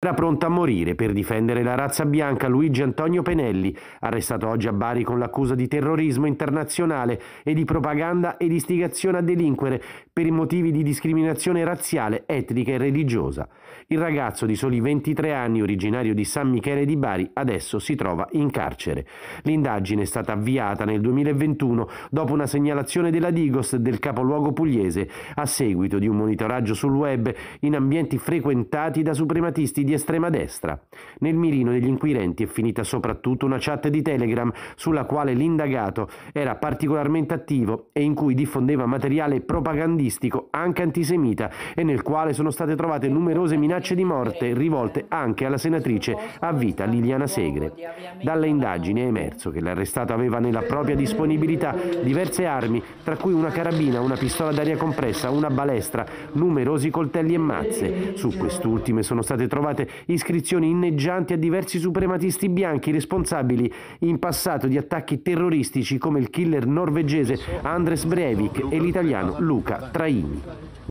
Era pronta a morire per difendere la razza bianca Luigi Antonio Penelli, arrestato oggi a Bari con l'accusa di terrorismo internazionale e di propaganda ed istigazione a delinquere per motivi di discriminazione razziale, etnica e religiosa. Il ragazzo di soli 23 anni, originario di San Michele di Bari, adesso si trova in carcere. L'indagine è stata avviata nel 2021 dopo una segnalazione della Digos del capoluogo pugliese a seguito di un monitoraggio sul web in ambienti frequentati da suprematisti di estrema destra. Nel mirino degli inquirenti è finita soprattutto una chat di Telegram sulla quale l'indagato era particolarmente attivo e in cui diffondeva materiale propagandistico anche antisemita e nel quale sono state trovate numerose minacce di morte rivolte anche alla senatrice a vita Liliana Segre. Dalle indagini è emerso che l'arrestato aveva nella propria disponibilità diverse armi, tra cui una carabina, una pistola d'aria compressa, una balestra, numerosi coltelli e mazze. Su quest'ultime sono state trovate state iscrizioni inneggianti a diversi suprematisti bianchi responsabili in passato di attacchi terroristici come il killer norvegese Andres Breivik e l'italiano Luca Traini.